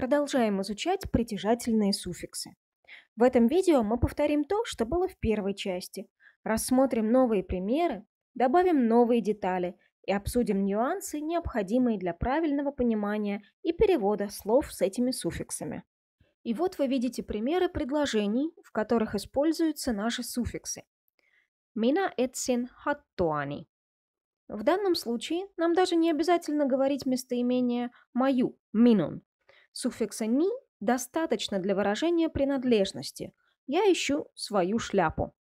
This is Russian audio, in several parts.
Продолжаем изучать притяжательные суффиксы. В этом видео мы повторим то, что было в первой части, рассмотрим новые примеры, добавим новые детали и обсудим нюансы, необходимые для правильного понимания и перевода слов с этими суффиксами. И вот вы видите примеры предложений, в которых используются наши суффиксы. Мина этсин хаттуани. В данном случае нам даже не обязательно говорить местоимение «мою» – «минун», Суффикса «ни» достаточно для выражения принадлежности «я ищу свою шляпу».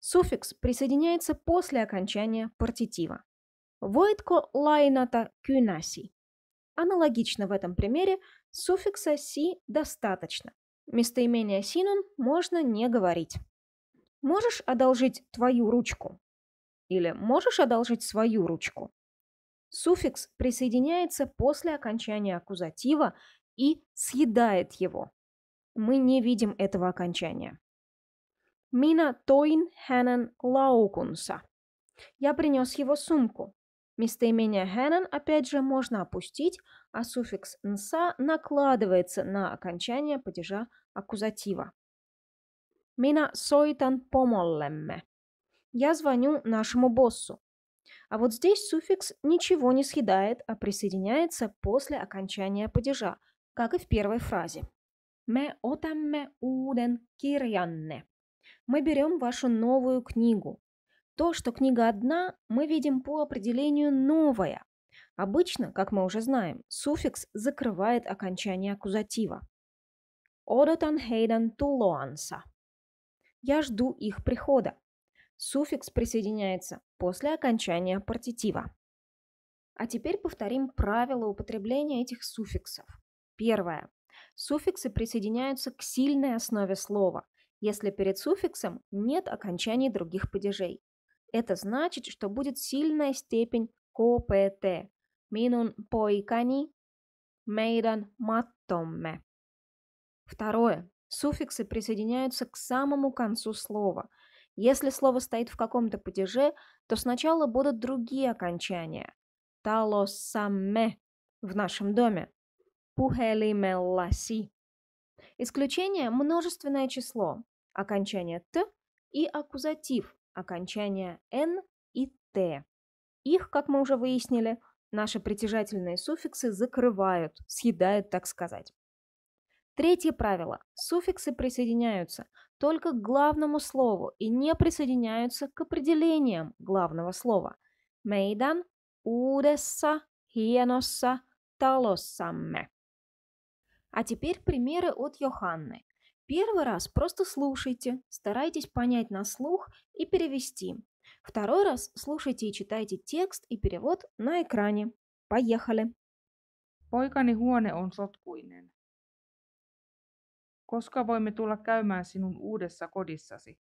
Суффикс присоединяется после окончания партитива. «Войтко лайната кюнаси». Аналогично в этом примере суффикса «си» достаточно. Местоимение «синун» можно не говорить. «Можешь одолжить твою ручку?» Или «можешь одолжить свою ручку?» Суффикс присоединяется после окончания аккузатива и съедает его. Мы не видим этого окончания. Мина тоин хэнен лаукунса. Я принес его сумку. Местоимение хэнен опять же можно опустить, а суффикс нса накладывается на окончание падежа аккузатива. Мина сойтан помоллемме. Я звоню нашему боссу. А вот здесь суффикс ничего не съедает, а присоединяется после окончания падежа – как и в первой фразе. «Me otamme uuden kirjanne». Мы берем вашу новую книгу. То, что книга одна, мы видим по определению «новая». Обычно, как мы уже знаем, суффикс закрывает окончание аккузатива. «Odotan heidän tuloansa». «Я жду их прихода». Суффикс присоединяется после окончания партитива. А теперь повторим правила употребления этих суффиксов. Первое. Суффиксы присоединяются к сильной основе слова, если перед суффиксом нет окончаний других падежей. Это значит, что будет сильная степень КПТ. Минун поикани, мейдан маттомме. Второе. Суффиксы присоединяются к самому концу слова. Если слово стоит в каком-то падеже, то сначала будут другие окончания. Талосамме в нашем доме puhelimellasi. Исключение – множественное число, окончание «т» и аккузатив, окончание «н» и «т». Их, как мы уже выяснили, наши притяжательные суффиксы закрывают, съедают, так сказать. Третье правило. Суффиксы присоединяются только к главному слову и не присоединяются к определениям главного слова. Мейдан, удесса, hienossa, talossamme. А теперь примеры от Йоханны. Первый раз просто слушайте, старайтесь понять на слух и перевести. Второй раз слушайте и читайте текст и перевод на экране. Поехали! Poikani huone on sotkuinen. Koska voimme tulla käymään sinun uudessa kodissasi?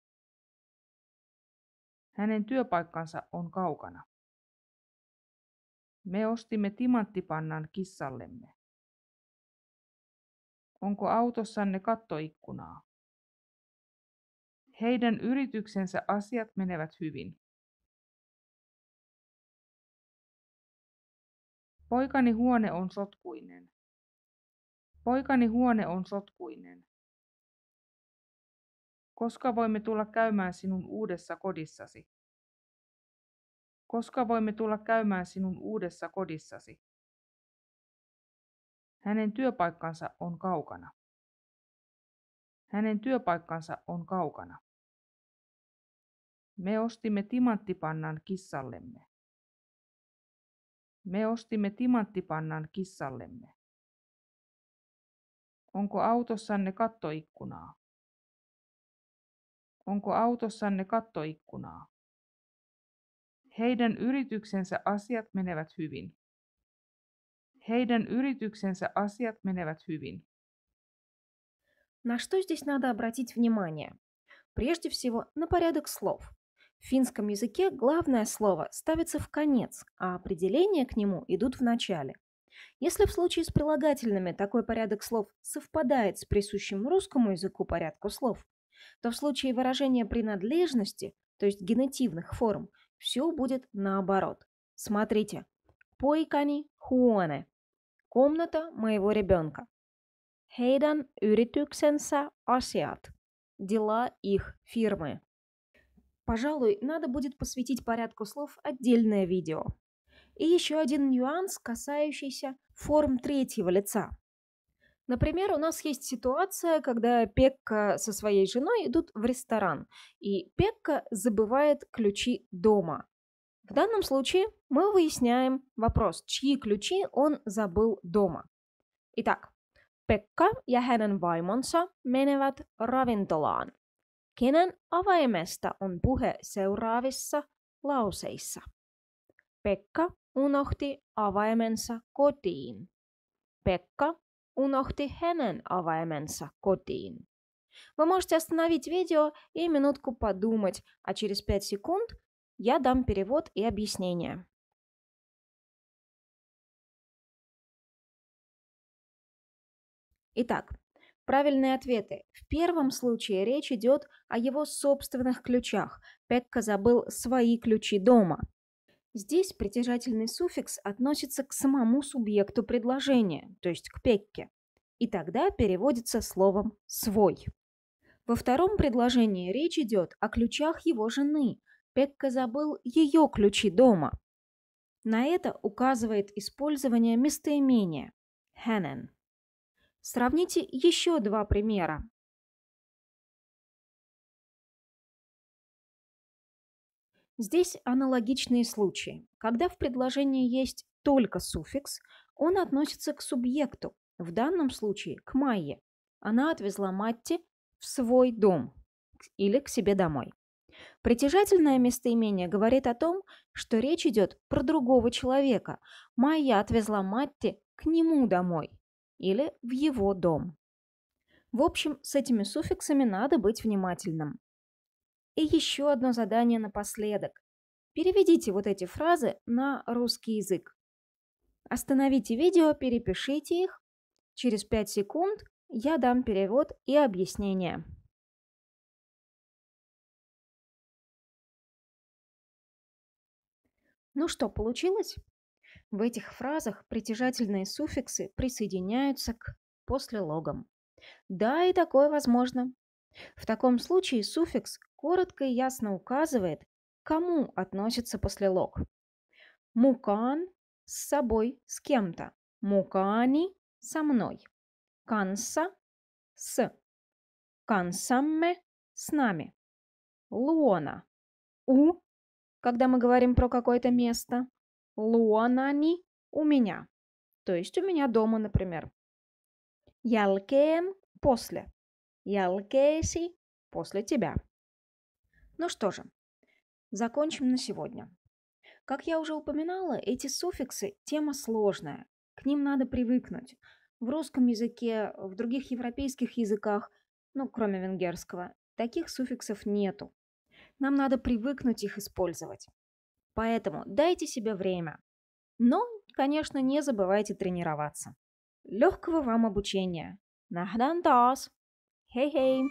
Hänen työpaikkansa on kaukana. Me ostimme timanttipannan kissallemme. Onko autossanne kattoikkunaa? Heidän yrityksensä asiat menevät hyvin. Poikani huone on sotkuinen. Poikani huone on sotkuinen. Koska voimme tulla käymään sinun uudessa kodissasi? Koska voimme tulla käymään sinun uudessa kodissasi? Hänen työpaikkansa on kaukana. Hänen työpaikkansa on kaukana. Me ostimme timanttipannan kissallemme. Me ostimme timanttipannan kissallemme. Onko autossanne kattoikkunaa? Onko autossanne kattoikkunaa? Heidän yrityksensä asiat menevät hyvin. Heidän yrityksensä asiat menevät hyvin. На что здесь надо обратить внимание? Прежде всего, на порядок слов. В финском языке главное слово ставится в конец, а определения к нему идут в начале. Если в случае с прилагательными такой порядок слов совпадает с присущим русскому языку порядку слов, то в случае выражения принадлежности, то есть генитивных форм, все будет наоборот. Смотрите. Поикани хуоне. Комната моего ребенка. Heidän yrityksensä asiat. Дела их фирмы. Пожалуй, надо будет посвятить порядку слов отдельное видео. И еще один нюанс, касающийся форм третьего лица. Например, у нас есть ситуация, когда Пекка со своей женой идут в ресторан, и Пекка забывает ключи дома. В данном случае мы выясняем вопрос, чьи ключи он забыл дома. Итак, Pekka ja hänen vaimonsa menevät ravintolaan. Kenen avaimesta on puhe seuraavissa lauseissa? Pekka unohti avaimensa kotiin. Pekka unohti hänen avaimensa kotiin. Вы можете остановить видео и минутку подумать, а через 5 секунд я дам перевод и объяснение. Итак, правильные ответы. В первом случае речь идет о его собственных ключах. Пекка забыл свои ключи дома. Здесь притяжательный суффикс относится к самому субъекту предложения, то есть к Пекке. И тогда переводится словом «свой». Во втором предложении речь идет о ключах его жены, Пекка забыл ее ключи дома. На это указывает использование местоимения «хенен». Сравните еще два примера. Здесь аналогичные случаи. Когда в предложении есть только суффикс, он относится к субъекту, в данном случае к Майе. Она отвезла Матти в свой дом или к себе домой. Притяжательное местоимение говорит о том, что речь идет про другого человека. Майя отвезла Матти к нему домой или в его дом. В общем, с этими суффиксами надо быть внимательным. И еще одно задание напоследок. Переведите вот эти фразы на русский язык. Остановите видео, перепишите их. Через 5 секунд я дам перевод и объяснение. Ну что, получилось? В этих фразах притяжательные суффиксы присоединяются к послелогам. Да, и такое возможно. В таком случае суффикс коротко и ясно указывает, кому относится послелог. Мукан – с собой, с кем-то. Мукани – со мной. Канса – с. Кансамме – с нами. Луона – у когда мы говорим про какое-то место. Луонани – у меня. То есть у меня дома, например. Ялкеен – после. Ялкеси – после тебя. Ну что же, закончим на сегодня. Как я уже упоминала, эти суффиксы – тема сложная. К ним надо привыкнуть. В русском языке, в других европейских языках, ну, кроме венгерского, таких суффиксов нету. Нам надо привыкнуть их использовать. Поэтому дайте себе время. Но, конечно, не забывайте тренироваться. Легкого вам обучения. Нахрантас! Хей-хей!